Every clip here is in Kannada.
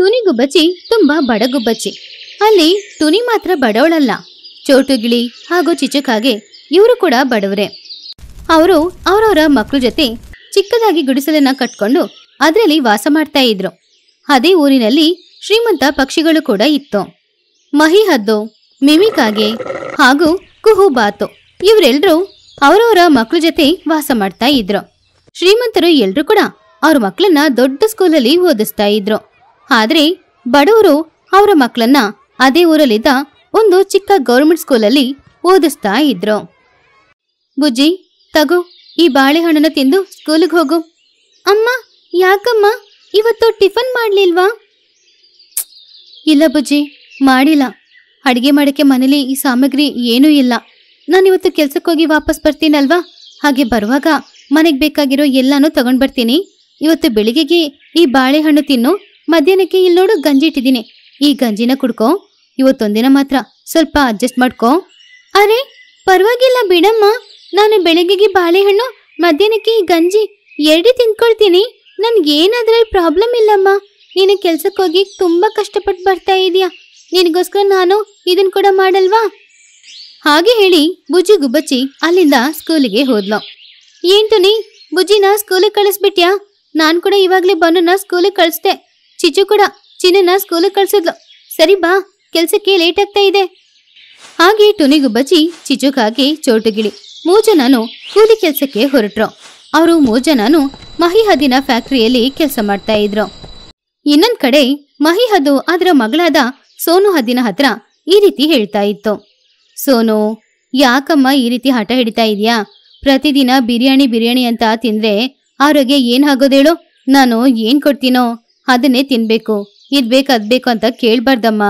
ತುನಿಗುಬ್ಬಚ್ಚಿ ತುಂಬ ಬಡಗುಬ್ಬಚ್ಚಿ ಅಲ್ಲಿ ತುನಿ ಮಾತ್ರ ಬಡವಳಲ್ಲ ಚೋಟುಗಿಳಿ ಹಾಗೂ ಚಿಚುಕಾಗೆ ಇವರು ಕೂಡ ಬಡವರೇ ಅವರು ಅವರವರ ಮಕ್ಕಳ ಜೊತೆ ಚಿಕ್ಕದಾಗಿ ಗುಡಿಸಲನ್ನ ಕಟ್ಕೊಂಡು ಅದರಲ್ಲಿ ವಾಸ ಮಾಡ್ತಾ ಇದ್ರು ಅದೇ ಊರಿನಲ್ಲಿ ಶ್ರೀಮಂತ ಪಕ್ಷಿಗಳು ಕೂಡ ಇತ್ತು ಮಹಿಹದ್ದು ಮಿಮಿಕಾಗೆ ಹಾಗೂ ಕುಹು ಬಾತು ಇವರೆಲ್ಲರೂ ಅವರವರ ಮಕ್ಕಳ ಜೊತೆ ವಾಸ ಮಾಡ್ತಾ ಇದ್ರು ಶ್ರೀಮಂತರು ಎಲ್ರು ಕೂಡ ಅವ್ರ ಮಕ್ಕಳನ್ನ ದೊಡ್ಡ ಸ್ಕೂಲಲ್ಲಿ ಓದಿಸ್ತಾ ಇದ್ರು ಆದರೆ ಬಡವರು ಅವರ ಮಕ್ಕಳನ್ನ ಅದೇ ಊರಲ್ಲಿದ್ದ ಒಂದು ಚಿಕ್ಕ ಗೌರ್ಮೆಂಟ್ ಸ್ಕೂಲಲ್ಲಿ ಓದಿಸ್ತಾ ಇದ್ರು ಬುಜ್ಜಿ ತಗು ಈ ಬಾಳೆಹಣ್ಣನ ತಿಂದು ಸ್ಕೂಲಿಗೆ ಹೋಗು ಅಮ್ಮ ಯಾಕಮ್ಮ ಇವತ್ತು ಟಿಫನ್ ಮಾಡಲಿಲ್ವಾ ಇಲ್ಲ ಬುಜ್ಜಿ ಮಾಡಿಲ್ಲ ಅಡುಗೆ ಮಾಡೋಕ್ಕೆ ಮನೇಲಿ ಈ ಸಾಮಗ್ರಿ ಏನೂ ಇಲ್ಲ ನಾನಿವತ್ತು ಕೆಲಸಕ್ಕೋಗಿ ವಾಪಸ್ ಬರ್ತೀನಲ್ವಾ ಹಾಗೆ ಬರುವಾಗ ಮನೆಗೆ ಬೇಕಾಗಿರೋ ಎಲ್ಲಾನು ತಗೊಂಡು ಬರ್ತೀನಿ ಇವತ್ತು ಬೆಳಿಗ್ಗೆಗೆ ಈ ಬಾಳೆಹಣ್ಣು ತಿನ್ನು ಮಧ್ಯಾಹ್ನಕ್ಕೆ ಇಲ್ಲಿ ನೋಡು ಗಂಜಿ ಇಟ್ಟಿದ್ದೀನಿ ಈ ಗಂಜಿನ ಕುಡ್ಕೊ ಇವತ್ತೊಂದಿನ ಮಾತ್ರ ಸ್ವಲ್ಪ ಅಡ್ಜಸ್ಟ್ ಮಾಡ್ಕೊ ಅರೆ ಪರವಾಗಿಲ್ಲ ಬಿಡಮ್ಮ ನಾನು ಬೆಳಗ್ಗೆಗೆ ಬಾಳೆಹಣ್ಣು ಮಧ್ಯಾಹ್ನಕ್ಕೆ ಈ ಗಂಜಿ ಎರಡೇ ತಿಂದ್ಕೊಳ್ತೀನಿ ಏನಾದ್ರೂ ಪ್ರಾಬ್ಲಮ್ ಇಲ್ಲಮ್ಮ ನೀನು ಕೆಲ್ಸಕ್ಕೆ ಹೋಗಿ ತುಂಬ ಕಷ್ಟಪಟ್ಟು ಬರ್ತಾ ಇದೀಯಾ ನಿನಗೋಸ್ಕರ ನಾನು ಇದನ್ನು ಕೂಡ ಮಾಡಲ್ವಾ ಹಾಗೆ ಹೇಳಿ ಬುಜ್ಜಿ ಗುಬ್ಬಚ್ಚಿ ಅಲ್ಲಿಂದ ಸ್ಕೂಲಿಗೆ ಹೋದ್ಲು ನೀ ಬುಜ್ಜಿನ ಸ್ಕೂಲಿಗೆ ಕಳಿಸ್ಬಿಟ್ಯಾ ನಾನು ಕೂಡ ಇವಾಗಲೇ ಬಂದು ಸ್ಕೂಲಿಗೆ ಕಳಿಸ್ದೆ ಚಿಚು ಕೂಡ ಚಿನ್ನನ ಸ್ಕೂಲಿಗೆ ಕಳ್ಸಿದ್ಲು ಸರಿ ಬಾ ಕೆಲ್ಸಕ್ಕೆ ಲೇಟ್ ಆಗ್ತಾ ಇದೆ ಹಾಗೆ ಟುನಿಗು ಬಚ್ಚಿ ಚಿಚುಕಾಗಿ ಚೋಟುಗಿಳಿ ಮೂಜನಾನು ಕೂಲಿ ಕೆಲಸಕ್ಕೆ ಹೊರಟ್ರು ಅವರು ಮೂಜನಾನು ಮಹಿಹದಿನ ಫ್ಯಾಕ್ಟ್ರಿಯಲ್ಲಿ ಕೆಲಸ ಮಾಡ್ತಾ ಇದ್ರು ಇನ್ನೊಂದ್ ಕಡೆ ಮಹಿಹದು ಅದರ ಮಗಳಾದ ಸೋನು ಹದಿನ ಹತ್ರ ಈ ರೀತಿ ಹೇಳ್ತಾ ಇತ್ತು ಸೋನು ಯಾಕಮ್ಮ ಈ ರೀತಿ ಹಠ ಹಿಡಿತಾ ಇದೆಯಾ ಪ್ರತಿದಿನ ಬಿರಿಯಾನಿ ಬಿರಿಯಾನಿ ಅಂತ ತಿಂದ್ರೆ ಆರೋಗ್ಯ ಏನ್ ಆಗೋದೇಳು ನಾನು ಏನ್ ಕೊಡ್ತೀನೋ ಅದನ್ನೇ ತಿನ್ಬೇಕು ಇದ್ ಬೇಕು ಅದ್ ಬೇಕು ಅಂತ ಕೇಳ್ಬಾರ್ದಮ್ಮ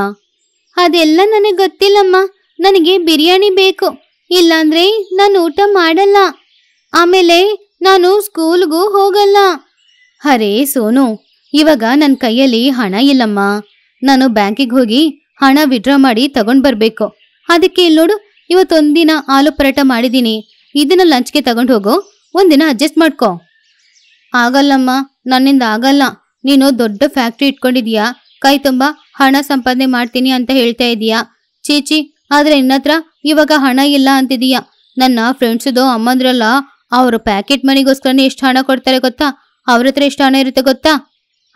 ಅದೆಲ್ಲ ನನಗೆ ಗೊತ್ತಿಲ್ಲಮ್ಮ ನನಗೆ ಬಿರಿಯಾನಿ ಬೇಕು ಇಲ್ಲಾಂದ್ರೆ ನಾನು ಊಟ ಮಾಡಲ್ಲ ಆಮೇಲೆ ನಾನು ಸ್ಕೂಲ್ಗೂ ಹೋಗಲ್ಲ ಅರೇ ಸೋನು ಇವಾಗ ನನ್ನ ಕೈಯಲ್ಲಿ ಹಣ ಇಲ್ಲಮ್ಮ ನಾನು ಬ್ಯಾಂಕಿಗೆ ಹೋಗಿ ಹಣ ವಿಡ್ರಾ ಮಾಡಿ ತಗೊಂಡು ಬರ್ಬೇಕು ಅದಕ್ಕೆ ಇಲ್ಲಿ ನೋಡು ಇವತ್ತೊಂದಿನ ಆಲೂ ಪರಾಟ ಮಾಡಿದ್ದೀನಿ ಇದನ್ನ ಲಂಚ್ಗೆ ತಗೊಂಡು ಹೋಗೋ ಒಂದಿನ ಅಡ್ಜಸ್ಟ್ ಮಾಡ್ಕೋ ಆಗಲ್ಲಮ್ಮ ನನ್ನಿಂದ ಆಗಲ್ಲ ನೀನು ದೊಡ್ಡ ಫ್ಯಾಕ್ಟ್ರಿ ಇಟ್ಕೊಂಡಿದೀಯಾ ಕೈ ತುಂಬ ಹಣ ಸಂಪಾದನೆ ಮಾಡ್ತೀನಿ ಅಂತ ಹೇಳ್ತಾ ಇದೀಯಾ ಚೀಚಿ ಆದ್ರೆ ಇನ್ನತ್ರ ಇವಾಗ ಹಣ ಇಲ್ಲ ಅಂತಿದೀಯಾ ನನ್ನ ಫ್ರೆಂಡ್ಸದು ಅಮ್ಮಂದ್ರಲ್ಲ ಅವರು ಪ್ಯಾಕೆಟ್ ಮನಿಗೋಸ್ಕರನೇ ಎಷ್ಟು ಹಣ ಕೊಡ್ತಾರೆ ಗೊತ್ತಾ ಅವ್ರ ಹತ್ರ ಎಷ್ಟು ಹಣ ಇರುತ್ತೆ ಗೊತ್ತಾ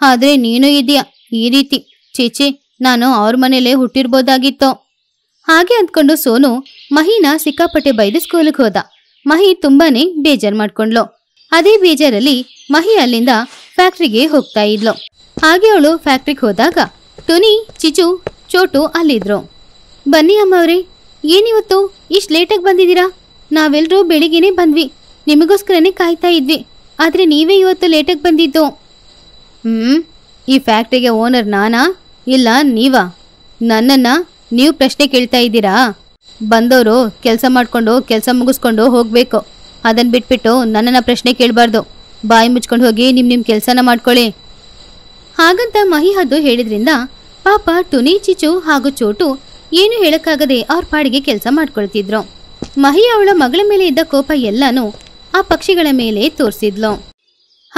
ಆದ್ರೆ ನೀನು ಇದೀಯ ಈ ರೀತಿ ಚೀಚಿ ನಾನು ಅವ್ರ ಮನೇಲೆ ಹುಟ್ಟಿರ್ಬೋದಾಗಿತ್ತು ಹಾಗೆ ಅಂದ್ಕೊಂಡು ಸೋನು ಮಹಿನ ಸಿಕ್ಕಾಪಟ್ಟೆ ಬೈದು ಸ್ಕೂಲಿಗೆ ಹೋದ ಮಹಿ ತುಂಬಾನೇ ಬೇಜಾರ್ ಮಾಡ್ಕೊಂಡ್ಲು ಅದೇ ಬೇಜಾರಲ್ಲಿ ಮಹಿ ಅಲ್ಲಿಂದ ಫ್ಯಾಕ್ಟ್ರಿಗೆ ಹೋಗ್ತಾ ಇದ್ಲು ಹಾಗೆ ಅವಳು ಫ್ಯಾಕ್ಟ್ರಿಗೆ ಹೋದಾಗ ಟೊನಿ ಚಿಚು ಚೋಟು ಅಲ್ಲಿದ್ರು ಬನ್ನಿ ಅಮ್ಮ ಅವ್ರಿ ಏನಿವತ್ತು ಇಷ್ಟು ಲೇಟಾಗಿ ಬಂದಿದ್ದೀರಾ ನಾವೆಲ್ಲರೂ ಬೆಳಿಗ್ಗೆನೆ ಬಂದ್ವಿ ನಿಮಗೋಸ್ಕರನೇ ಕಾಯ್ತಾ ಇದ್ವಿ ಆದರೆ ನೀವೇ ಇವತ್ತು ಲೇಟಾಗಿ ಬಂದಿದ್ದು ಹ್ಞೂ ಈ ಫ್ಯಾಕ್ಟ್ರಿಗೆ ಓನರ್ ನಾನಾ ಇಲ್ಲ ನೀವಾ ನನ್ನನ್ನು ನೀವು ಪ್ರಶ್ನೆ ಕೇಳ್ತಾ ಇದ್ದೀರಾ ಬಂದವರು ಕೆಲಸ ಮಾಡಿಕೊಂಡು ಕೆಲಸ ಮುಗಿಸ್ಕೊಂಡು ಹೋಗಬೇಕು ಅದನ್ನು ಬಿಟ್ಬಿಟ್ಟು ನನ್ನನ್ನು ಪ್ರಶ್ನೆ ಕೇಳಬಾರ್ದು ಬಾಯಿ ಮುಚ್ಕೊಂಡು ಹೋಗಿ ನಿಮ್ಮ ನಿಮ್ಮ ಕೆಲಸನ ಮಾಡ್ಕೊಳ್ಳಿ ಹಾಗಂತ ಮಹಿ ಹದ್ದು ಹೇಳಿದ್ರಿಂದ ಪಾಪ ಟುನಿ ಚಿಚು ಹಾಗೂ ಚೋಟು ಏನು ಹೇಳಕ್ಕಾಗದೆ ಅವ್ರ ಪಾಡಿಗೆ ಕೆಲಸ ಮಾಡ್ಕೊಳ್ತಿದ್ರು ಮಹಿ ಅವಳ ಮಗಳ ಮೇಲೆ ಇದ್ದ ಕೋಪ ಎಲ್ಲಾನು ಆ ಪಕ್ಷಿಗಳ ಮೇಲೆ ತೋರಿಸಿದ್ಲು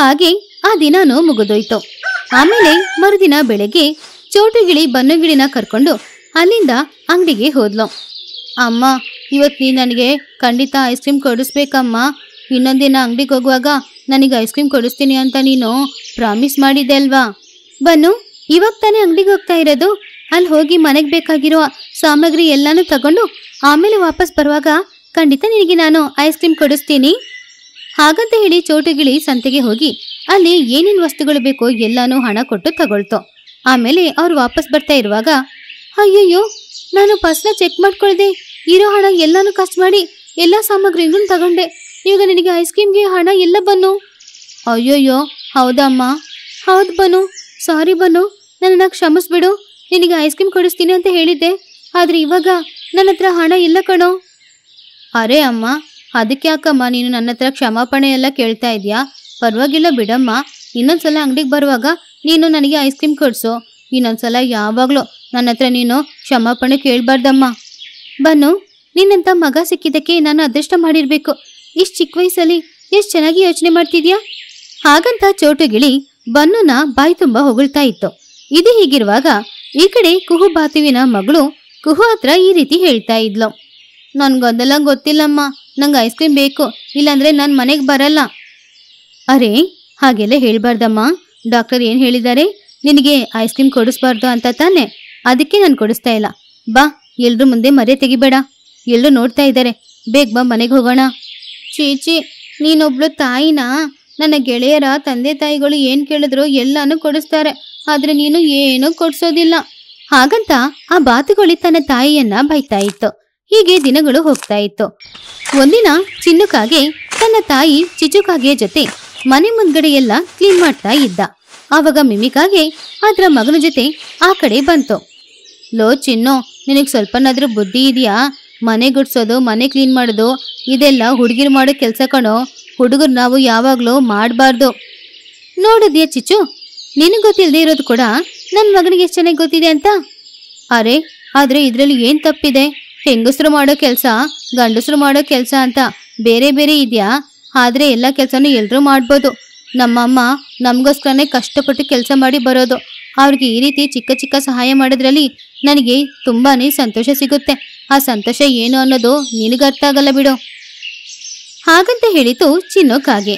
ಹಾಗೆ ಆ ದಿನಾನು ಮುಗಿದೋಯ್ತು ಆಮೇಲೆ ಮರುದಿನ ಬೆಳಗ್ಗೆ ಚೋಟುಗಿಳಿ ಬನ್ನುಗಿಳಿನ ಕರ್ಕೊಂಡು ಅಲ್ಲಿಂದ ಅಂಗಡಿಗೆ ಹೋದ್ಲು ಅಮ್ಮ ಇವತ್ತು ನೀ ನನಗೆ ಖಂಡಿತ ಐಸ್ ಕ್ರೀಮ್ ಕೊಡಿಸ್ಬೇಕಮ್ಮ ಇನ್ನೊಂದಿನ ಅಂಗಡಿಗೆ ಹೋಗುವಾಗ ನನಗೆ ಐಸ್ ಕ್ರೀಮ್ ಕೊಡಿಸ್ತೀನಿ ಅಂತ ನೀನು ಪ್ರಾಮಿಸ್ ಮಾಡಿದ್ದೆ ಅಲ್ವಾ ಬನ್ನು ಇವಾಗ ತಾನೇ ಅಂಗಡಿಗೆ ಹೋಗ್ತಾ ಇರೋದು ಅಲ್ಲಿ ಹೋಗಿ ಮನೆಗೆ ಬೇಕಾಗಿರೋ ಸಾಮಗ್ರಿ ಎಲ್ಲಾನು ತಗೊಂಡು ಆಮೇಲೆ ವಾಪಸ್ ಬರುವಾಗ ಖಂಡಿತ ನಿನಗೆ ನಾನು ಐಸ್ ಕ್ರೀಮ್ ಕೊಡಿಸ್ತೀನಿ ಹಾಗಂತ ಹೇಳಿ ಚೋಟುಗಿಳಿ ಸಂತೆಗೆ ಹೋಗಿ ಅಲ್ಲಿ ಏನೇನು ವಸ್ತುಗಳು ಬೇಕೋ ಎಲ್ಲಾನು ಹಣ ಕೊಟ್ಟು ತಗೊಳ್ತು ಆಮೇಲೆ ಅವ್ರು ವಾಪಸ್ ಬರ್ತಾ ಇರುವಾಗ ಅಯ್ಯಯ್ಯೋ ನಾನು ಪರ್ಸ್ನ ಚೆಕ್ ಮಾಡ್ಕೊಳ್ದೆ ಇರೋ ಹಣ ಎಲ್ಲಾನು ಖರ್ಚು ಮಾಡಿ ಎಲ್ಲ ಸಾಮಗ್ರಿಗೂ ತಗೊಂಡೆ ಈಗ ನಿನಗೆ ಐಸ್ ಕ್ರೀಮ್ಗೆ ಹಣ ಎಲ್ಲ ಬನ್ನು ಅಯ್ಯೋಯ್ಯೋ ಹೌದಮ್ಮ ಹೌದು ಬನು ಸಾರಿ ಬನ್ನು ನನ್ನ ಕ್ಷಮಿಸ್ಬಿಡು ನಿನಗೆ ಐಸ್ ಕ್ರೀಮ್ ಕೊಡಿಸ್ತೀನಿ ಅಂತ ಹೇಳಿದ್ದೆ ಆದರೆ ಇವಾಗ ನನ್ನ ಹತ್ರ ಹಣ ಇಲ್ಲ ಕಣೋ ಅರೆ ಅಮ್ಮ ಅದಕ್ಕೆ ಯಾಕಮ್ಮ ನೀನು ನನ್ನ ಹತ್ರ ಕ್ಷಮಾಪಣೆ ಎಲ್ಲ ಕೇಳ್ತಾ ಇದೆಯಾ ಪರವಾಗಿಲ್ಲ ಬಿಡಮ್ಮ ಇನ್ನೊಂದ್ಸಲ ಅಂಗಡಿಗೆ ಬರುವಾಗ ನೀನು ನನಗೆ ಐಸ್ ಕ್ರೀಮ್ ಕೊಡಿಸು ಇನ್ನೊಂದ್ಸಲ ಯಾವಾಗಲೂ ನನ್ನ ಹತ್ರ ನೀನು ಕ್ಷಮಾಪಣೆ ಕೇಳಬಾರ್ದಮ್ಮ ಬನ್ನು ನಿನ್ನಂಥ ಮಗ ಸಿಕ್ಕಿದ್ದಕ್ಕೆ ನಾನು ಅದೃಷ್ಟ ಮಾಡಿರಬೇಕು ಇಷ್ಟು ಚಿಕ್ಕ ವಯಸ್ಸಲ್ಲಿ ಎಷ್ಟು ಚೆನ್ನಾಗಿ ಯೋಚನೆ ಮಾಡ್ತಿದ್ಯಾ ಹಾಗಂತ ಚೋಟುಗಿಳಿ ಬನ್ನುನ ಬಾಯಿ ತುಂಬ ಹೊಗಳ್ತಾ ಇತ್ತು ಇದು ಹೀಗಿರುವಾಗ ಈ ಕಡೆ ಕುಹು ಬಾತುವಿನ ಮಗಳು ಕುಹು ಹತ್ರ ಈ ರೀತಿ ಹೇಳ್ತಾ ಇದ್ಲು ನನ್ಗೊಂದೆಲ್ಲ ಗೊತ್ತಿಲ್ಲಮ್ಮ ನಂಗೆ ಐಸ್ ಕ್ರೀಮ್ ಬೇಕು ಇಲ್ಲಾಂದ್ರೆ ನಾನು ಮನೆಗೆ ಬರಲ್ಲ ಅರೆ ಹಾಗೆಲ್ಲ ಹೇಳ್ಬಾರ್ದಮ್ಮ ಡಾಕ್ಟರ್ ಏನು ಹೇಳಿದ್ದಾರೆ ನಿನಗೆ ಐಸ್ ಕ್ರೀಮ್ ಕೊಡಿಸ್ಬಾರ್ದು ಅಂತ ತಾನೆ ಅದಕ್ಕೆ ನಾನು ಕೊಡಿಸ್ತಾ ಇಲ್ಲ ಬಾ ಎಲ್ಲರೂ ಮುಂದೆ ಮರೆ ತೆಗಿಬೇಡ ಎಲ್ಲರೂ ನೋಡ್ತಾ ಇದ್ದಾರೆ ಬೇಗ ಬಾ ಮನೆಗೆ ಹೋಗೋಣ ಚೀಚಿ ನೀನೊಬ್ಳು ತಾಯಿನಾ ನನ್ನ ಗೆಳೆಯರ ತಂದೆ ತಾಯಿಗಳು ಏನು ಕೇಳಿದ್ರು ಎಲ್ಲಾನು ಕೊಡಿಸ್ತಾರೆ ಆದ್ರೆ ನೀನು ಏನೂ ಕೊಡಿಸೋದಿಲ್ಲ ಹಾಗಂತ ಆ ಬಾತುಗೋಳಿ ತನ್ನ ತಾಯಿಯನ್ನ ಬೈತಾ ಇತ್ತು ಹೀಗೆ ದಿನಗಳು ಹೋಗ್ತಾ ಇತ್ತು ಒಂದಿನ ಚಿನ್ನುಕಾಗೆ ತನ್ನ ತಾಯಿ ಚಿಚುಕಾಗೆ ಜೊತೆ ಮನೆ ಮುಂದ್ಗಡೆ ಎಲ್ಲ ಕ್ಲೀನ್ ಮಾಡ್ತಾ ಇದ್ದ ಆವಾಗ ಮಿಮಿಕಾಗೆ ಅದರ ಮಗನ ಜೊತೆ ಆ ಕಡೆ ಬಂತು ಲೋ ಚಿನ್ನು ನಿನಗೆ ಸ್ವಲ್ಪನಾದ್ರೂ ಬುದ್ಧಿ ಇದೆಯಾ ಮನೆ ಗುಡ್ಸೋದು ಮನೆ ಕ್ಲೀನ್ ಮಾಡೋದು ಇದೆಲ್ಲ ಹುಡುಗಿರು ಮಾಡೋ ಕೆಲಸ ಕಣೋ ಹುಡುಗರು ನಾವು ಯಾವಾಗಲೂ ಮಾಡಬಾರ್ದು ನೋಡಿದ್ಯಾ ಚಿಚು ನಿನಗೆ ಗೊತ್ತಿಲ್ಲದೆ ಇರೋದು ಕೂಡ ನನ್ನ ಮಗನಿಗೆ ಎಷ್ಟು ಚೆನ್ನಾಗಿ ಗೊತ್ತಿದೆ ಅಂತ ಅರೆ ಆದರೆ ಇದರಲ್ಲಿ ಏನು ತಪ್ಪಿದೆ ಹೆಂಗಸರು ಮಾಡೋ ಕೆಲಸ ಗಂಡಸರು ಮಾಡೋ ಕೆಲಸ ಅಂತ ಬೇರೆ ಬೇರೆ ಇದೆಯಾ ಆದರೆ ಎಲ್ಲ ಕೆಲಸನೂ ಎಲ್ಲರೂ ಮಾಡ್ಬೋದು ನಮ್ಮಮ್ಮ ನಮಗೋಸ್ಕರನೇ ಕಷ್ಟಪಟ್ಟು ಕೆಲಸ ಮಾಡಿ ಬರೋದು ಅವ್ರಿಗೆ ಈ ರೀತಿ ಚಿಕ್ಕ ಚಿಕ್ಕ ಸಹಾಯ ಮಾಡೋದ್ರಲ್ಲಿ ನನಗೆ ತುಂಬಾನೇ ಸಂತೋಷ ಸಿಗುತ್ತೆ ಆ ಸಂತೋಷ ಏನು ಅನ್ನೋದು ಅರ್ಥ ಆಗಲ್ಲ ಬಿಡು ಹಾಗಂತ ಹೇಳಿತು ಚಿನ್ನೋಕಾಗೆ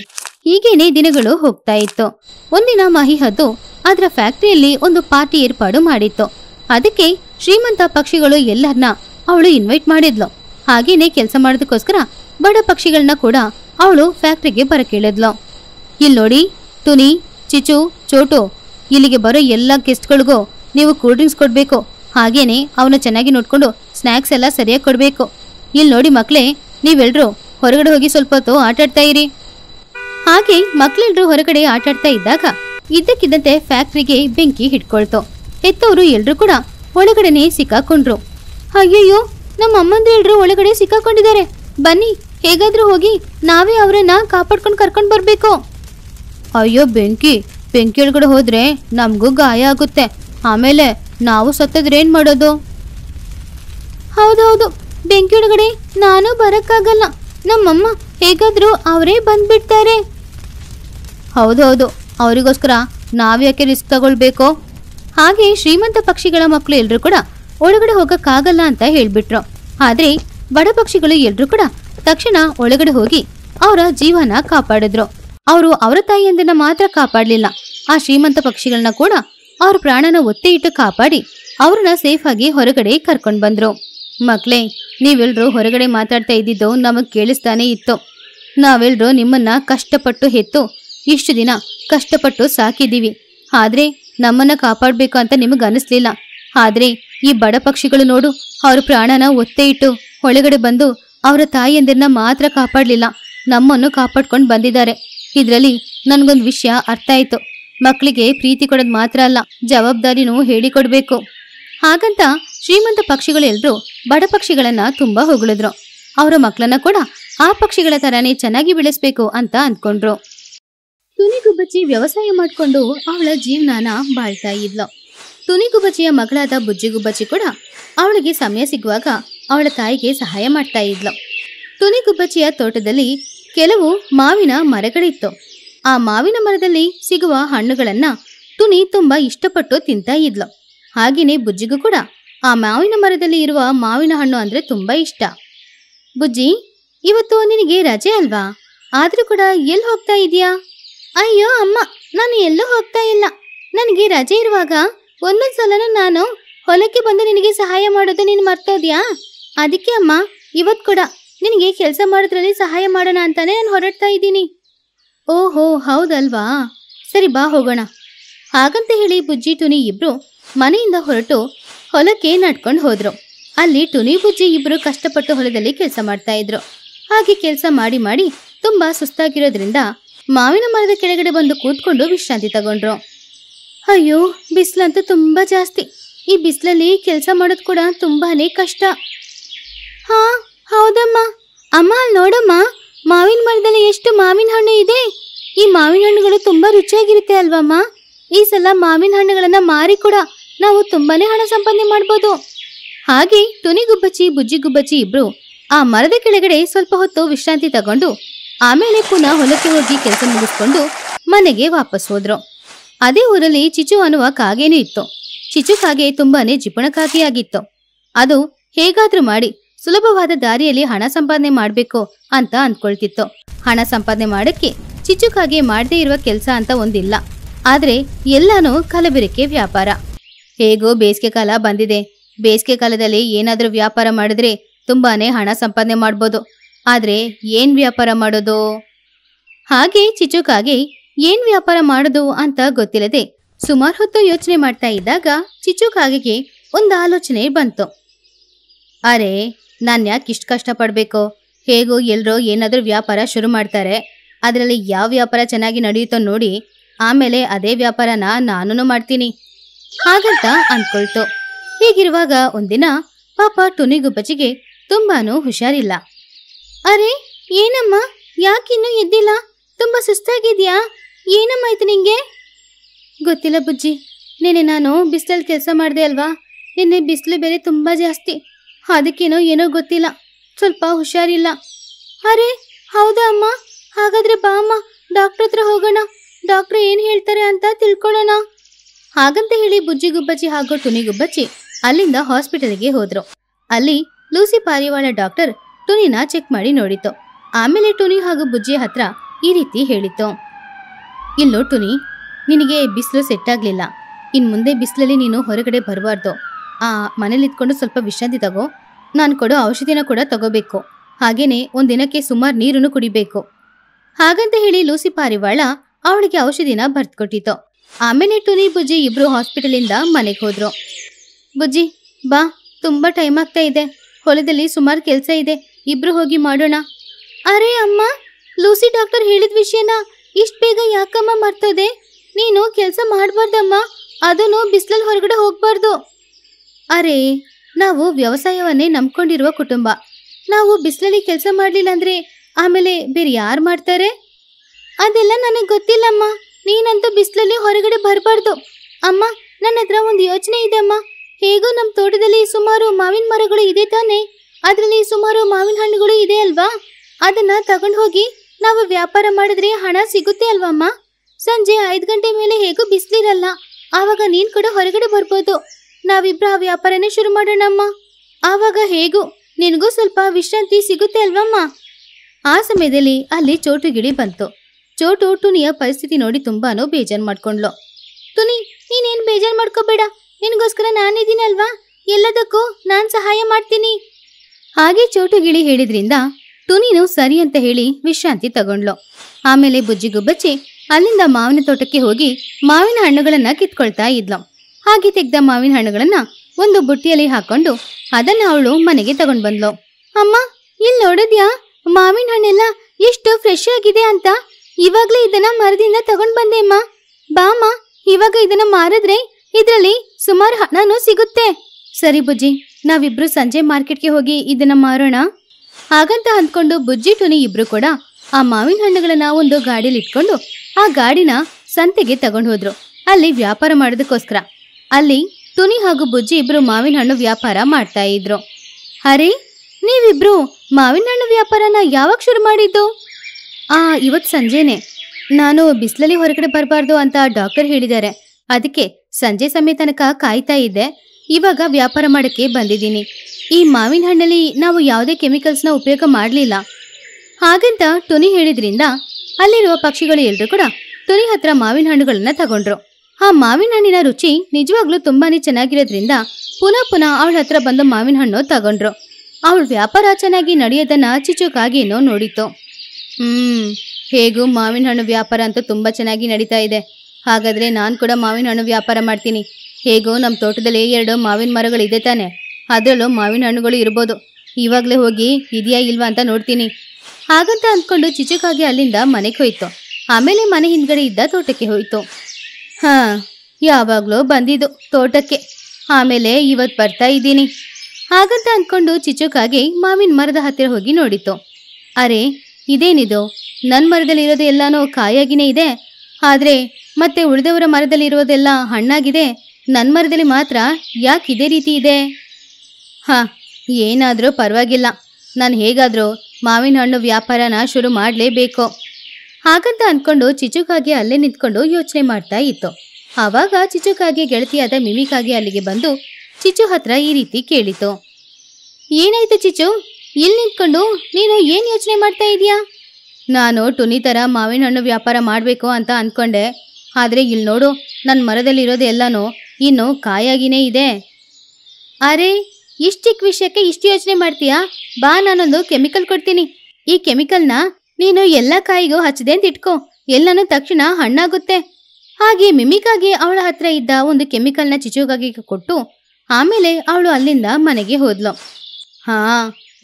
ಹೀಗೇನೆ ದಿನಗಳು ಹೋಗ್ತಾ ಇತ್ತು ಒಂದಿನ ಮಹಿಹದ್ದು ಅದರ ಫ್ಯಾಕ್ಟರಿಯಲ್ಲಿ ಒಂದು ಪಾರ್ಟಿ ಏರ್ಪಾಡು ಮಾಡಿತ್ತು ಅದಕ್ಕೆ ಶ್ರೀಮಂತ ಪಕ್ಷಿಗಳು ಎಲ್ಲರನ್ನ ಅವಳು ಇನ್ವೈಟ್ ಮಾಡಿದ್ಲು ಹಾಗೇನೆ ಕೆಲಸ ಮಾಡೋದಕ್ಕೋಸ್ಕರ ಬಡ ಪಕ್ಷಿಗಳನ್ನ ಕೂಡ ಅವಳು ಫ್ಯಾಕ್ಟ್ರಿಗೆ ಬರಕೇಳಿದ್ಲು ಇಲ್ಲಿ ನೋಡಿ ತುನಿ ಚಿಚು ಚೋಟು ಇಲ್ಲಿಗೆ ಬರೋ ಎಲ್ಲ ಗೆಸ್ಟ್ಗಳಿಗೂ ನೀವು ಕೂಲ್ ಡ್ರಿಂಕ್ಸ್ ಕೊಡಬೇಕು ಹಾಗೇನೆ ಅವನ ಚೆನ್ನಾಗಿ ನೋಡಿಕೊಂಡು ಸ್ನ್ಯಾಕ್ಸ್ ಎಲ್ಲ ಸರಿಯಾಗಿ ಕೊಡಬೇಕು ಇಲ್ಲಿ ನೋಡಿ ಮಕ್ಕಳೇ ನೀವೆಲ್ಲರೂ ಹೊರಗಡೆ ಹೋಗಿ ಸ್ವಲ್ಪ ಹೊತ್ತು ಆಟಾಡ್ತಾ ಇರಿ ಹಾಗೆ ಮಕ್ಕಳೆಲ್ಲರೂ ಹೊರಗಡೆ ಆಟಾಡ್ತಾ ಇದ್ದಾಗ ಇದ್ದಕ್ಕಿದ್ದಂತೆ ಫ್ಯಾಕ್ಟ್ರಿಗೆ ಬೆಂಕಿ ಹಿಡ್ಕೊಳ್ತು ಹೆತ್ತವರು ಎಲ್ಲರೂ ಕೂಡ ಒಳಗಡೆನೆ ಸಿಕ್ಕಾಕೊಂಡ್ರು ಅಯ್ಯಯ್ಯೋ ನಮ್ಮ ಅಮ್ಮಂದ್ರೆ ಎಲ್ರು ಒಳಗಡೆ ಸಿಕ್ಕಾಕೊಂಡಿದ್ದಾರೆ ಬನ್ನಿ ಹೇಗಾದ್ರೂ ಹೋಗಿ ನಾವೇ ಅವರನ್ನ ಕಾಪಾಡ್ಕೊಂಡು ಕರ್ಕೊಂಡು ಬರಬೇಕು ಅಯ್ಯೋ ಬೆಂಕಿ ಬೆಂಕಿ ಒಳಗಡೆ ಹೋದ್ರೆ ನಮಗೂ ಗಾಯ ಆಗುತ್ತೆ ಆಮೇಲೆ ನಾವು ಸತ್ತದ್ರೆ ಏನ್ ಮಾಡೋದು ಹೌದೌದು ಬೆಂಕಿ ಒಳಗಡೆ ನಾನು ಬರೋಕ್ಕಾಗಲ್ಲ ನಮ್ಮಮ್ಮ ಹೇಗಾದರೂ ಅವರೇ ಬಂದ್ಬಿಡ್ತಾರೆ ಹೌದೌದು ಅವರಿಗೋಸ್ಕರ ಯಾಕೆ ರಿಸ್ಕ್ ತಗೊಳ್ಬೇಕು ಹಾಗೆ ಶ್ರೀಮಂತ ಪಕ್ಷಿಗಳ ಮಕ್ಕಳು ಎಲ್ಲರೂ ಕೂಡ ಒಳಗಡೆ ಹೋಗಕ್ಕಾಗಲ್ಲ ಅಂತ ಹೇಳ್ಬಿಟ್ರು ಆದ್ರೆ ಬಡ ಪಕ್ಷಿಗಳು ಎಲ್ಲರೂ ಕೂಡ ತಕ್ಷಣ ಒಳಗಡೆ ಹೋಗಿ ಅವರ ಜೀವನ ಕಾಪಾಡಿದ್ರು ಅವರು ಅವರ ತಾಯಿಯಂದಿನ ಮಾತ್ರ ಕಾಪಾಡಲಿಲ್ಲ ಆ ಶ್ರೀಮಂತ ಪಕ್ಷಿಗಳನ್ನ ಕೂಡ ಅವ್ರ ಪ್ರಾಣನ ಒತ್ತೆ ಇಟ್ಟು ಕಾಪಾಡಿ ಅವ್ರನ್ನ ಸೇಫ್ ಆಗಿ ಹೊರಗಡೆ ಕರ್ಕೊಂಡು ಬಂದ್ರು ಮಕ್ಳೇ ನೀವೆಲ್ಲರೂ ಹೊರಗಡೆ ಮಾತಾಡ್ತಾ ಇದ್ದಿದ್ದು ನಮಗೆ ಕೇಳಿಸ್ತಾನೆ ಇತ್ತು ನಾವೆಲ್ಲರೂ ನಿಮ್ಮನ್ನ ಕಷ್ಟಪಟ್ಟು ಹೆತ್ತು ಇಷ್ಟು ದಿನ ಕಷ್ಟಪಟ್ಟು ಸಾಕಿದ್ದೀವಿ ಆದ್ರೆ ನಮ್ಮನ್ನ ಕಾಪಾಡಬೇಕು ಅಂತ ನಿಮಗೆ ಅನಿಸ್ಲಿಲ್ಲ ಆದ್ರೆ ಈ ಬಡ ಪಕ್ಷಿಗಳು ನೋಡು ಅವ್ರ ಪ್ರಾಣನ ಒತ್ತೆ ಇಟ್ಟು ಒಳಗಡೆ ಬಂದು ಅವರ ತಾಯಿಯಂದಿರನ್ನ ಮಾತ್ರ ಕಾಪಾಡಲಿಲ್ಲ ನಮ್ಮನ್ನು ಕಾಪಾಡ್ಕೊಂಡು ಬಂದಿದ್ದಾರೆ ಇದರಲ್ಲಿ ನನಗೊಂದು ವಿಷಯ ಅರ್ಥ ಆಯ್ತು ಮಕ್ಕಳಿಗೆ ಪ್ರೀತಿ ಕೊಡೋದು ಮಾತ್ರ ಅಲ್ಲ ಜವಾಬ್ದಾರಿನೂ ಹೇಳಿಕೊಡ್ಬೇಕು ಹಾಗಂತ ಶ್ರೀಮಂತ ಪಕ್ಷಿಗಳೆಲ್ಲರೂ ಬಡ ಪಕ್ಷಿಗಳನ್ನ ತುಂಬ ಹೊಗಳಿದ್ರು ಅವರ ಮಕ್ಕಳನ್ನ ಕೂಡ ಆ ಪಕ್ಷಿಗಳ ತರಾನೇ ಚೆನ್ನಾಗಿ ಬೆಳೆಸಬೇಕು ಅಂತ ಅಂದ್ಕೊಂಡ್ರು ತುನಿಗುಬ್ಬಚ್ಚಿ ವ್ಯವಸಾಯ ಮಾಡಿಕೊಂಡು ಅವಳ ಜೀವನಾನ ಬಾಳ್ತಾ ಇದ್ಲು ತುನಿಗುಬ್ಬಚ್ಚಿಯ ಮಗಳಾದ ಬುಜ್ಜಿಗುಬ್ಬಚ್ಚಿ ಕೂಡ ಅವಳಿಗೆ ಸಮಯ ಸಿಗುವಾಗ ಅವಳ ತಾಯಿಗೆ ಸಹಾಯ ಮಾಡ್ತಾ ಇದ್ಲು ತುನಿಗುಬ್ಬಚ್ಚಿಯ ತೋಟದಲ್ಲಿ ಕೆಲವು ಮಾವಿನ ಮರಗಳಿತ್ತು ಆ ಮಾವಿನ ಮರದಲ್ಲಿ ಸಿಗುವ ಹಣ್ಣುಗಳನ್ನ ತುನಿ ತುಂಬಾ ಇಷ್ಟಪಟ್ಟು ತಿಂತಾ ಇದ್ಲು ಹಾಗೆಯೇ ಬುಜ್ಜಿಗೂ ಕೂಡ ಆ ಮಾವಿನ ಮರದಲ್ಲಿ ಇರುವ ಮಾವಿನ ಹಣ್ಣು ಅಂದ್ರೆ ತುಂಬಾ ಇಷ್ಟ ಬುಜ್ಜಿ ಇವತ್ತು ನಿನಗೆ ರಜೆ ಅಲ್ವಾ ಆದರೂ ಕೂಡ ಎಲ್ಲಿ ಹೋಗ್ತಾ ಇದೀಯಾ ಅಯ್ಯೋ ಅಮ್ಮ ನಾನು ಎಲ್ಲೂ ಹೋಗ್ತಾ ಇಲ್ಲ ನನಗೆ ರಜೆ ಇರುವಾಗ ಒಂದೊಂದ್ಸಲನೂ ನಾನು ಹೊಲಕ್ಕೆ ಬಂದು ನಿನಗೆ ಸಹಾಯ ಮಾಡೋದು ನೀನು ಮರ್ತೋದ್ಯಾ ಅದಕ್ಕೆ ಅಮ್ಮ ಇವತ್ತು ಕೂಡ ನಿನಗೆ ಕೆಲಸ ಮಾಡೋದ್ರಲ್ಲಿ ಸಹಾಯ ಮಾಡೋಣ ಅಂತಾನೆ ನಾನು ಹೊರಡ್ತಾ ಇದ್ದೀನಿ ಓಹೋ ಹೌದಲ್ವಾ ಸರಿ ಬಾ ಹೋಗೋಣ ಹಾಗಂತ ಹೇಳಿ ಬುಜ್ಜಿ ಟುನಿ ಇಬ್ಬರು ಮನೆಯಿಂದ ಹೊರಟು ಹೊಲಕ್ಕೆ ನಡ್ಕೊಂಡು ಹೋದರು ಅಲ್ಲಿ ಟುನಿ ಬುಜ್ಜಿ ಇಬ್ಬರು ಕಷ್ಟಪಟ್ಟು ಹೊಲದಲ್ಲಿ ಕೆಲಸ ಮಾಡ್ತಾ ಇದ್ರು ಹಾಗೆ ಕೆಲಸ ಮಾಡಿ ಮಾಡಿ ತುಂಬ ಸುಸ್ತಾಗಿರೋದ್ರಿಂದ ಮಾವಿನ ಮರದ ಕೆಳಗಡೆ ಬಂದು ಕೂತ್ಕೊಂಡು ವಿಶ್ರಾಂತಿ ತಗೊಂಡ್ರು ಅಯ್ಯೋ ಬಿಸಿಲಂತೂ ತುಂಬ ಜಾಸ್ತಿ ಈ ಬಿಸಿಲಲ್ಲಿ ಕೆಲಸ ಮಾಡೋದು ಕೂಡ ತುಂಬಾ ಕಷ್ಟ ಹಾಂ ಹೌದಮ್ಮ ಅಮ್ಮ ಅಲ್ಲಿ ನೋಡಮ್ಮ ಮಾವಿನ ಮರದಲ್ಲಿ ಎಷ್ಟು ಮಾವಿನ ಹಣ್ಣು ಇದೆ ಈ ಮಾವಿನ ಹಣ್ಣುಗಳು ತುಂಬಾ ರುಚಿಯಾಗಿರುತ್ತೆ ಅಲ್ವಮ್ಮ ಈ ಸಲ ಮಾವಿನ ಹಣ್ಣುಗಳನ್ನ ಮಾರಿ ಕೂಡ ನಾವು ತುಂಬಾನೇ ಹಣ ಸಂಪಾದನೆ ಮಾಡಬಹುದು ಹಾಗೆ ತುನಿಗುಬ್ಬಚ್ಚಿ ಗುಬ್ಬಚ್ಚಿ ಇಬ್ರು ಆ ಮರದ ಕೆಳಗಡೆ ಸ್ವಲ್ಪ ಹೊತ್ತು ವಿಶ್ರಾಂತಿ ತಗೊಂಡು ಆಮೇಲೆ ಪುನಃ ಹೊಲಕ್ಕೆ ಹೋಗಿ ಕೆಲಸ ಮುಗಿಸ್ಕೊಂಡು ಮನೆಗೆ ವಾಪಸ್ ಹೋದ್ರು ಅದೇ ಊರಲ್ಲಿ ಚಿಚು ಅನ್ನುವ ಕಾಗೇನೂ ಇತ್ತು ಚಿಚು ಕಾಗೆ ತುಂಬಾನೇ ಜಿಪುಣ ಕಾಗೆಯಾಗಿತ್ತು ಅದು ಹೇಗಾದ್ರೂ ಮಾಡಿ ಸುಲಭವಾದ ದಾರಿಯಲ್ಲಿ ಹಣ ಸಂಪಾದನೆ ಮಾಡಬೇಕು ಅಂತ ಅಂದ್ಕೊಳ್ತಿತ್ತು ಹಣ ಸಂಪಾದನೆ ಮಾಡಕ್ಕೆ ಚಿಚುಕಾಗಿ ಮಾಡದೇ ಇರುವ ಕೆಲಸ ಅಂತ ಒಂದಿಲ್ಲ ಆದರೆ ಎಲ್ಲಾನು ಕಲಬೆರಕೆ ವ್ಯಾಪಾರ ಹೇಗೋ ಬೇಸಿಗೆ ಕಾಲ ಬಂದಿದೆ ಬೇಸಿಗೆ ಕಾಲದಲ್ಲಿ ಏನಾದರೂ ವ್ಯಾಪಾರ ಮಾಡಿದ್ರೆ ತುಂಬಾನೇ ಹಣ ಸಂಪಾದನೆ ಮಾಡ್ಬೋದು ಆದರೆ ಏನ್ ವ್ಯಾಪಾರ ಮಾಡೋದು ಹಾಗೆ ಚಿಚುಕಾಗಿ ಏನ್ ವ್ಯಾಪಾರ ಮಾಡೋದು ಅಂತ ಗೊತ್ತಿಲ್ಲದೆ ಸುಮಾರು ಹೊತ್ತು ಯೋಚನೆ ಮಾಡ್ತಾ ಇದ್ದಾಗ ಚಿಚುಕಾಗಿಗೆ ಒಂದು ಆಲೋಚನೆ ಬಂತು ಅರೆ ನಾನು ಯಾಕೆ ಇಷ್ಟು ಕಷ್ಟಪಡಬೇಕು ಹೇಗೋ ಎಲ್ಲರೂ ಏನಾದರೂ ವ್ಯಾಪಾರ ಶುರು ಮಾಡ್ತಾರೆ ಅದರಲ್ಲಿ ಯಾವ ವ್ಯಾಪಾರ ಚೆನ್ನಾಗಿ ನಡೆಯುತ್ತೋ ನೋಡಿ ಆಮೇಲೆ ಅದೇ ವ್ಯಾಪಾರನ ನಾನು ಮಾಡ್ತೀನಿ ಹಾಗಂತ ಅಂದ್ಕೊಳ್ತು ಹೀಗಿರುವಾಗ ಒಂದಿನ ಪಾಪ ಬಚ್ಚಿಗೆ ತುಂಬಾನು ಹುಷಾರಿಲ್ಲ ಅರೆ ಏನಮ್ಮ ಯಾಕಿನ್ನೂ ಎದ್ದಿಲ್ಲ ತುಂಬ ಸುಸ್ತಾಗಿದೆಯಾ ಏನಮ್ಮ ಆಯ್ತು ನಿಂಗೆ ಗೊತ್ತಿಲ್ಲ ಬುಜ್ಜಿ ನಿನ್ನೆ ನಾನು ಬಿಸಿಲಲ್ಲಿ ಕೆಲಸ ಮಾಡಿದೆ ಅಲ್ವಾ ನಿನ್ನೆ ಬಿಸಿಲು ಬೇರೆ ತುಂಬ ಜಾಸ್ತಿ ಅದಕ್ಕೇನೋ ಏನೋ ಗೊತ್ತಿಲ್ಲ ಸ್ವಲ್ಪ ಹುಷಾರಿಲ್ಲ ಅರೆ ಹೌದಾ ಅಮ್ಮ ಹಾಗಾದ್ರೆ ಬಾ ಅಮ್ಮ ಡಾಕ್ಟ್ರ್ ಹತ್ರ ಹೋಗೋಣ ಡಾಕ್ಟರ್ ಏನು ಹೇಳ್ತಾರೆ ಅಂತ ತಿಳ್ಕೊಳ್ಳೋಣ ಹಾಗಂತ ಹೇಳಿ ಬುಜ್ಜಿ ಗುಬ್ಬಚ್ಚಿ ಹಾಗೂ ಗುಬ್ಬಚ್ಚಿ ಅಲ್ಲಿಂದ ಹಾಸ್ಪಿಟಲ್ಗೆ ಹೋದ್ರು ಅಲ್ಲಿ ಲೂಸಿ ಪಾರಿವಾಳ ಡಾಕ್ಟರ್ ಟುನಿನ ಚೆಕ್ ಮಾಡಿ ನೋಡಿತು ಆಮೇಲೆ ಟುನಿ ಹಾಗೂ ಬುಜ್ಜಿ ಹತ್ರ ಈ ರೀತಿ ಹೇಳಿತು ಇಲ್ಲೋ ಟುನಿ ನಿನಗೆ ಬಿಸಿಲು ಸೆಟ್ ಆಗಲಿಲ್ಲ ಇನ್ನು ಮುಂದೆ ಬಿಸಿಲಲ್ಲಿ ನೀನು ಹೊರಗಡೆ ಬರಬಾರ್ದು ಆ ಮನೇಲಿ ಇದ್ಕೊಂಡು ಸ್ವಲ್ಪ ವಿಶ್ರಾಂತಿ ತಗೋ ನಾನು ಕೊಡೋ ಔಷಧಿನ ಕೂಡ ತಗೋಬೇಕು ಹಾಗೆಯೇ ಒಂದಿನಕ್ಕೆ ಸುಮಾರು ನೀರನ್ನು ಕುಡಿಬೇಕು ಹಾಗಂತ ಹೇಳಿ ಲೂಸಿ ಪಾರಿವಾಳ ಅವಳಿಗೆ ಔಷಧಿನ ಬರ್ತ್ಕೊಟ್ಟಿತ್ತು ಆಮೇಲೆ ಟುನಿ ಬುಜ್ಜಿ ಇಬ್ರು ಹಾಸ್ಪಿಟಲಿಂದ ಮನೆಗೆ ಹೋದ್ರು ಬುಜ್ಜಿ ಬಾ ತುಂಬ ಟೈಮ್ ಆಗ್ತಾ ಇದೆ ಹೊಲದಲ್ಲಿ ಸುಮಾರು ಕೆಲಸ ಇದೆ ಇಬ್ರು ಹೋಗಿ ಮಾಡೋಣ ಅರೆ ಅಮ್ಮ ಲೂಸಿ ಡಾಕ್ಟರ್ ಹೇಳಿದ ವಿಷಯನ ಇಷ್ಟು ಬೇಗ ಯಾಕಮ್ಮ ಮರ್ತದೆ ನೀನು ಕೆಲಸ ಮಾಡಬಾರ್ದಮ್ಮ ಅದನ್ನು ಬಿಸಿಲಲ್ಲಿ ಹೊರಗಡೆ ಹೋಗಬಾರ್ದು ಅರೆ ನಾವು ವ್ಯವಸಾಯವನ್ನೇ ನಂಬ್ಕೊಂಡಿರುವ ಕುಟುಂಬ ನಾವು ಬಿಸಿಲಲ್ಲಿ ಕೆಲಸ ಮಾಡಲಿಲ್ಲ ಅಂದರೆ ಆಮೇಲೆ ಬೇರೆ ಯಾರು ಮಾಡ್ತಾರೆ ಅದೆಲ್ಲ ನನಗೆ ಗೊತ್ತಿಲ್ಲಮ್ಮ ನೀನಂತೂ ಬಿಸಿಲಲ್ಲಿ ಹೊರಗಡೆ ಬರಬಾರ್ದು ಅಮ್ಮ ನನ್ನ ಹತ್ರ ಒಂದು ಯೋಚನೆ ಇದೆ ಅಮ್ಮ ಹೇಗೋ ನಮ್ಮ ತೋಟದಲ್ಲಿ ಸುಮಾರು ಮಾವಿನ ಮರಗಳು ಇದೆ ತಾನೇ ಅದರಲ್ಲಿ ಸುಮಾರು ಮಾವಿನ ಹಣ್ಣುಗಳು ಇದೆ ಅಲ್ವಾ ಅದನ್ನು ತಗೊಂಡು ಹೋಗಿ ನಾವು ವ್ಯಾಪಾರ ಮಾಡಿದ್ರೆ ಹಣ ಸಿಗುತ್ತೆ ಅಲ್ವಮ್ಮ ಸಂಜೆ ಐದು ಗಂಟೆ ಮೇಲೆ ಹೇಗೂ ಬಿಸಿಲಿರಲ್ಲ ಆವಾಗ ನೀನು ಕೂಡ ಹೊರಗಡೆ ಬರ್ಬೋದು ನಾವಿಬ್ರು ಆ ವ್ಯಾಪಾರನೇ ಶುರು ಮಾಡೋಣಮ್ಮ ಆವಾಗ ಹೇಗೂ ನಿನಗೂ ಸ್ವಲ್ಪ ವಿಶ್ರಾಂತಿ ಸಿಗುತ್ತೆ ಅಲ್ವಮ್ಮ ಆ ಸಮಯದಲ್ಲಿ ಅಲ್ಲಿ ಚೋಟು ಗಿಳಿ ಬಂತು ಚೋಟು ಟುನಿಯ ಪರಿಸ್ಥಿತಿ ನೋಡಿ ತುಂಬಾನೋ ಬೇಜಾರು ಮಾಡ್ಕೊಂಡ್ಲು ತುನಿ ನೀನೇನು ಬೇಜಾರು ಮಾಡ್ಕೋಬೇಡ ನಿನಗೋಸ್ಕರ ನಾನಿದ್ದೀನಲ್ವಾ ಎಲ್ಲದಕ್ಕೂ ನಾನು ಸಹಾಯ ಮಾಡ್ತೀನಿ ಹಾಗೆ ಚೋಟು ಗಿಳಿ ಹೇಳಿದ್ರಿಂದ ಟುನಿನು ಸರಿ ಅಂತ ಹೇಳಿ ವಿಶ್ರಾಂತಿ ತಗೊಂಡ್ಲು ಆಮೇಲೆ ಬುಜ್ಜಿ ಗುಬ್ಬಚ್ಚಿ ಅಲ್ಲಿಂದ ಮಾವಿನ ತೋಟಕ್ಕೆ ಹೋಗಿ ಮಾವಿನ ಹಣ್ಣುಗಳನ್ನು ಕಿತ್ಕೊಳ್ತಾ ಇದ್ಲು ಹಾಗೆ ತೆಗೆದ ಮಾವಿನ ಹಣ್ಣುಗಳನ್ನ ಒಂದು ಬುಟ್ಟಿಯಲ್ಲಿ ಹಾಕೊಂಡು ಅದನ್ನ ಅವಳು ಮನೆಗೆ ತಗೊಂಡ್ ಬಂದ್ಲು ಅಮ್ಮ ಇಲ್ಲಿ ನೋಡಿದ್ಯಾ ಮಾವಿನ ಹಣ್ಣೆಲ್ಲ ಎಷ್ಟು ಫ್ರೆಶ್ ಆಗಿದೆ ಅಂತ ಇವಾಗ್ಲೇ ಇದನ್ನ ಮರದಿಂದ ತಗೊಂಡ್ ಬಂದೆ ಅಮ್ಮ ಬಾಮ ಇವಾಗ ಇದನ್ನ ಮಾರಿದ್ರೆ ಇದರಲ್ಲಿ ಸುಮಾರು ಹಣನು ಸಿಗುತ್ತೆ ಸರಿ ಬುಜ್ಜಿ ನಾವಿಬ್ರು ಸಂಜೆ ಮಾರ್ಕೆಟ್ಗೆ ಹೋಗಿ ಇದನ್ನ ಮಾರೋಣ ಹಾಗಂತ ಅಂದ್ಕೊಂಡು ಬುಜ್ಜಿ ಟುನಿ ಇಬ್ರು ಕೂಡ ಆ ಮಾವಿನ ಹಣ್ಣುಗಳನ್ನ ಒಂದು ಗಾಡಿಲಿ ಇಟ್ಕೊಂಡು ಆ ಗಾಡಿನ ಸಂತೆಗೆ ತಗೊಂಡು ಹೋದ್ರು ಅಲ್ಲಿ ವ್ಯಾಪಾರ ಮಾಡೋದಕ್ಕೋಸ್ಕರ ಅಲ್ಲಿ ತುನಿ ಹಾಗೂ ಬುಜ್ಜಿ ಇಬ್ರು ಮಾವಿನ ಹಣ್ಣು ವ್ಯಾಪಾರ ಮಾಡ್ತಾ ಇದ್ರು ಅರೆ ನೀವಿಬ್ರು ಮಾವಿನ ಹಣ್ಣು ವ್ಯಾಪಾರನ ಯಾವಾಗ ಶುರು ಮಾಡಿದ್ದು ಆ ಇವತ್ತು ಸಂಜೆನೆ ನಾನು ಬಿಸಿಲಲ್ಲಿ ಹೊರಗಡೆ ಬರಬಾರ್ದು ಅಂತ ಡಾಕ್ಟರ್ ಹೇಳಿದ್ದಾರೆ ಅದಕ್ಕೆ ಸಂಜೆ ಸಮಯ ತನಕ ಕಾಯ್ತಾ ಇದ್ದೆ ಇವಾಗ ವ್ಯಾಪಾರ ಮಾಡೋಕ್ಕೆ ಬಂದಿದ್ದೀನಿ ಈ ಮಾವಿನ ಹಣ್ಣಲ್ಲಿ ನಾವು ಯಾವುದೇ ಕೆಮಿಕಲ್ಸ್ನ ಉಪಯೋಗ ಮಾಡಲಿಲ್ಲ ಹಾಗಂತ ತುನಿ ಹೇಳಿದ್ರಿಂದ ಅಲ್ಲಿರುವ ಪಕ್ಷಿಗಳು ಎಲ್ಲರೂ ಕೂಡ ತುನಿ ಹತ್ರ ಮಾವಿನ ಹಣ್ಣುಗಳನ್ನು ತಗೊಂಡ್ರು ಆ ಮಾವಿನ ಹಣ್ಣಿನ ರುಚಿ ನಿಜವಾಗ್ಲೂ ತುಂಬಾನೇ ಚೆನ್ನಾಗಿರೋದ್ರಿಂದ ಪುನಃ ಪುನಃ ಅವಳ ಹತ್ರ ಬಂದು ಮಾವಿನ ಹಣ್ಣು ತಗೊಂಡ್ರು ಅವಳ ವ್ಯಾಪಾರ ಚೆನ್ನಾಗಿ ನಡೆಯೋದನ್ನ ಚಿಚುಕಾಗಿನೋ ನೋಡಿತು ಹ್ಮ್ ಹೇಗೂ ಮಾವಿನ ಹಣ್ಣು ವ್ಯಾಪಾರ ಅಂತ ತುಂಬಾ ಚೆನ್ನಾಗಿ ನಡೀತಾ ಇದೆ ಹಾಗಾದ್ರೆ ನಾನು ಕೂಡ ಮಾವಿನ ಹಣ್ಣು ವ್ಯಾಪಾರ ಮಾಡ್ತೀನಿ ಹೇಗೋ ನಮ್ಮ ತೋಟದಲ್ಲಿ ಎರಡು ಮಾವಿನ ಮರಗಳು ಇದೆ ತಾನೆ ಅದರಲ್ಲೂ ಮಾವಿನ ಹಣ್ಣುಗಳು ಇರ್ಬೋದು ಇವಾಗಲೇ ಹೋಗಿ ಇದೆಯಾ ಇಲ್ವಾ ಅಂತ ನೋಡ್ತೀನಿ ಹಾಗಂತ ಅಂದ್ಕೊಂಡು ಚಿಚುಕಾಗಿ ಅಲ್ಲಿಂದ ಮನೆಗೆ ಹೋಯ್ತು ಆಮೇಲೆ ಮನೆ ಹಿಂದ್ಗಡೆ ಇದ್ದ ತೋಟಕ್ಕೆ ಹೋಯ್ತು ಹಾಂ ಯಾವಾಗಲೂ ಬಂದಿದ್ದು ತೋಟಕ್ಕೆ ಆಮೇಲೆ ಇವತ್ತು ಬರ್ತಾ ಇದ್ದೀನಿ ಹಾಗಂತ ಅಂದ್ಕೊಂಡು ಚಿಚುಕಾಗಿ ಮಾವಿನ ಮರದ ಹತ್ತಿರ ಹೋಗಿ ನೋಡಿತು ಅರೆ ಇದೇನಿದು ನನ್ನ ಮರದಲ್ಲಿರೋದು ಎಲ್ಲನೂ ಕಾಯಾಗಿನೇ ಇದೆ ಆದರೆ ಮತ್ತೆ ಉಳಿದವರ ಮರದಲ್ಲಿರೋದೆಲ್ಲ ಹಣ್ಣಾಗಿದೆ ನನ್ನ ಮರದಲ್ಲಿ ಮಾತ್ರ ಯಾಕೆ ಇದೇ ರೀತಿ ಇದೆ ಹಾಂ ಏನಾದರೂ ಪರವಾಗಿಲ್ಲ ನಾನು ಹೇಗಾದರೂ ಮಾವಿನ ಹಣ್ಣು ವ್ಯಾಪಾರನ ಶುರು ಮಾಡಲೇಬೇಕು ಹಾಗಂತ ಅಂದ್ಕೊಂಡು ಚಿಚುಕಾಗೆ ಅಲ್ಲೇ ನಿಂತ್ಕೊಂಡು ಯೋಚನೆ ಮಾಡ್ತಾ ಇತ್ತು ಆವಾಗ ಚಿಚುಕಾಗೆ ಗೆಳತಿಯಾದ ಮಿಮಿಕಾಗೆ ಅಲ್ಲಿಗೆ ಬಂದು ಚಿಚು ಹತ್ರ ಈ ರೀತಿ ಕೇಳಿತು ಏನಾಯ್ತು ಚಿಚು ಇಲ್ಲಿ ನಿಂತ್ಕೊಂಡು ನೀನು ಏನು ಯೋಚನೆ ಮಾಡ್ತಾ ಇದೀಯಾ ನಾನು ಟುನಿ ಥರ ಮಾವಿನ ಹಣ್ಣು ವ್ಯಾಪಾರ ಮಾಡಬೇಕು ಅಂತ ಅಂದ್ಕೊಂಡೆ ಆದರೆ ಇಲ್ಲಿ ನೋಡು ನನ್ನ ಮರದಲ್ಲಿರೋದೆಲ್ಲನೂ ಇನ್ನು ಕಾಯಾಗಿನೇ ಇದೆ ಅರೆ ಇಷ್ಟಿಕ್ ವಿಷಯಕ್ಕೆ ಇಷ್ಟು ಯೋಚನೆ ಮಾಡ್ತೀಯಾ ಬಾ ನಾನೊಂದು ಕೆಮಿಕಲ್ ಕೊಡ್ತೀನಿ ಈ ಕೆಮಿಕಲ್ನ ನೀನು ಎಲ್ಲ ಕಾಯಿಗೂ ಹಚ್ಚದೆ ಅಂತ ಇಟ್ಕೋ ಎಲ್ಲನೂ ತಕ್ಷಣ ಹಣ್ಣಾಗುತ್ತೆ ಹಾಗೆ ಮಿಮಿಕಾಗಿ ಅವಳ ಹತ್ರ ಇದ್ದ ಒಂದು ಕೆಮಿಕಲ್ನ ಚಿಚುಗಾಗಿ ಕೊಟ್ಟು ಆಮೇಲೆ ಅವಳು ಅಲ್ಲಿಂದ ಮನೆಗೆ ಹೋದ್ಲು ಹಾ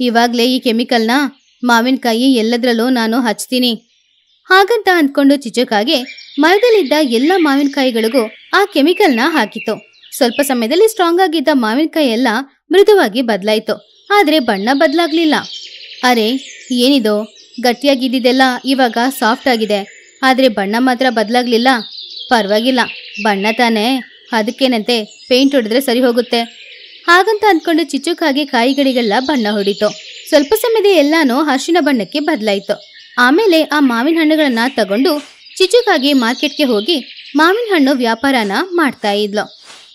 ಇವಾಗಲೇ ಈ ಕೆಮಿಕಲ್ನ ಮಾವಿನಕಾಯಿ ಎಲ್ಲದರಲ್ಲೂ ನಾನು ಹಚ್ತೀನಿ ಹಾಗಂತ ಅಂದ್ಕೊಂಡು ಚಿಚುಕಾಗೆ ಮರದಲ್ಲಿದ್ದ ಎಲ್ಲ ಮಾವಿನಕಾಯಿಗಳಿಗೂ ಆ ಕೆಮಿಕಲ್ನ ಹಾಕಿತು ಸ್ವಲ್ಪ ಸಮಯದಲ್ಲಿ ಸ್ಟ್ರಾಂಗ್ ಆಗಿದ್ದ ಮಾವಿನಕಾಯಿ ಎಲ್ಲ ಮೃದುವಾಗಿ ಬದಲಾಯಿತು ಆದರೆ ಬಣ್ಣ ಬದಲಾಗ್ಲಿಲ್ಲ ಅರೆ ಏನಿದೋ ಗಟ್ಟಿಯಾಗಿದ್ದೆಲ್ಲ ಇವಾಗ ಸಾಫ್ಟ್ ಆಗಿದೆ ಆದರೆ ಬಣ್ಣ ಮಾತ್ರ ಬದಲಾಗಲಿಲ್ಲ ಪರವಾಗಿಲ್ಲ ಬಣ್ಣ ತಾನೇ ಅದಕ್ಕೇನಂತೆ ಪೇಂಟ್ ಹೊಡೆದ್ರೆ ಸರಿ ಹೋಗುತ್ತೆ ಹಾಗಂತ ಅಂದ್ಕೊಂಡು ಚಿಚುಕಾಗಿ ಕಾಯಿಗಳಿಗೆಲ್ಲ ಬಣ್ಣ ಹೊಡಿತು ಸ್ವಲ್ಪ ಸಮಯದ ಎಲ್ಲಾನು ಹಸಿನ ಬಣ್ಣಕ್ಕೆ ಬದಲಾಯಿತು ಆಮೇಲೆ ಆ ಮಾವಿನ ಹಣ್ಣುಗಳನ್ನು ತಗೊಂಡು ಚಿಚುಕಾಗಿ ಮಾರ್ಕೆಟ್ಗೆ ಹೋಗಿ ಮಾವಿನ ಹಣ್ಣು ವ್ಯಾಪಾರನ ಮಾಡ್ತಾ ಇದ್ಲು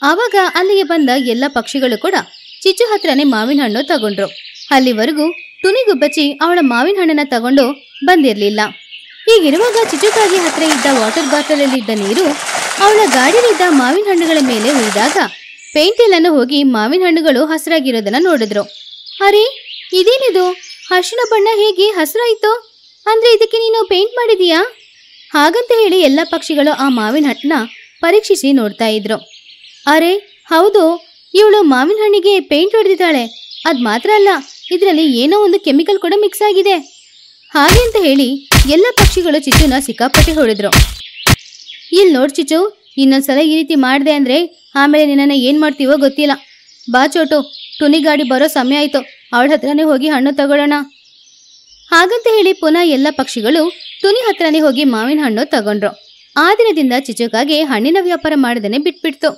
ಆವಾಗ ಅಲ್ಲಿಗೆ ಬಂದ ಎಲ್ಲ ಪಕ್ಷಿಗಳು ಕೂಡ ಚಿಚು ಹತ್ರನೇ ಮಾವಿನ ಹಣ್ಣು ತಗೊಂಡ್ರು ಅಲ್ಲಿವರೆಗೂ ತುನಿಗುಬ್ಬಚ್ಚಿ ಅವಳ ಮಾವಿನ ಹಣ್ಣನ್ನ ತಗೊಂಡು ಬಂದಿರಲಿಲ್ಲ ಈಗಿರುವಾಗ ಚಿಚುಕಾಗಿ ಹತ್ರ ಇದ್ದ ವಾಟರ್ ಇದ್ದ ನೀರು ಅವಳ ಗಾಡಿಯಲ್ಲಿದ್ದ ಮಾವಿನ ಹಣ್ಣುಗಳ ಮೇಲೆ ಉಳಿದಾಗ ಪೇಂಟೆಲ್ಲನ್ನು ಹೋಗಿ ಮಾವಿನ ಹಣ್ಣುಗಳು ಹಸಿರಾಗಿರೋದನ್ನ ನೋಡಿದ್ರು ಅರೆ ಇದೇನಿದು ಹಸಿನ ಬಣ್ಣ ಹೇಗೆ ಹಸಿರಾಯಿತು ಅಂದ್ರೆ ಇದಕ್ಕೆ ನೀನು ಪೇಂಟ್ ಮಾಡಿದೀಯಾ ಹಾಗಂತ ಹೇಳಿ ಎಲ್ಲ ಪಕ್ಷಿಗಳು ಆ ಮಾವಿನ ಹಣ್ಣನ್ನ ಪರೀಕ್ಷಿಸಿ ನೋಡ್ತಾ ಇದ್ರು ಅರೆ ಹೌದು ಇವಳು ಮಾವಿನ ಹಣ್ಣಿಗೆ ಪೇಂಟ್ ಹೊಡೆದಿದ್ದಾಳೆ ಅದು ಮಾತ್ರ ಅಲ್ಲ ಇದರಲ್ಲಿ ಏನೋ ಒಂದು ಕೆಮಿಕಲ್ ಕೂಡ ಮಿಕ್ಸ್ ಆಗಿದೆ ಹಾಗೆ ಅಂತ ಹೇಳಿ ಎಲ್ಲ ಪಕ್ಷಿಗಳು ಚಿಚುನ ಸಿಕ್ಕಾಪಟ್ಟೆ ಹೊಡೆದ್ರು ಇಲ್ಲಿ ನೋಡ್ ಚಿಚು ಇನ್ನೊಂದ್ಸಲ ಈ ರೀತಿ ಮಾಡಿದೆ ಅಂದರೆ ಆಮೇಲೆ ನಿನ್ನನ್ನು ಏನು ಮಾಡ್ತೀವೋ ಗೊತ್ತಿಲ್ಲ ಬಾ ಚೋಟು ಟುನಿ ಗಾಡಿ ಬರೋ ಸಮಯ ಆಯ್ತು ಅವಳ ಹತ್ರನೇ ಹೋಗಿ ಹಣ್ಣು ತಗೊಳ್ಳೋಣ ಹಾಗಂತ ಹೇಳಿ ಪುನಃ ಎಲ್ಲ ಪಕ್ಷಿಗಳು ಟುನಿ ಹತ್ರನೇ ಹೋಗಿ ಮಾವಿನ ಹಣ್ಣು ತಗೊಂಡ್ರು ಆ ದಿನದಿಂದ ಚಿಚುಕಾಗೆ ಹಣ್ಣಿನ ವ್ಯಾಪಾರ ಮಾಡದೇ ಬಿಟ್ಬಿಡ್ತು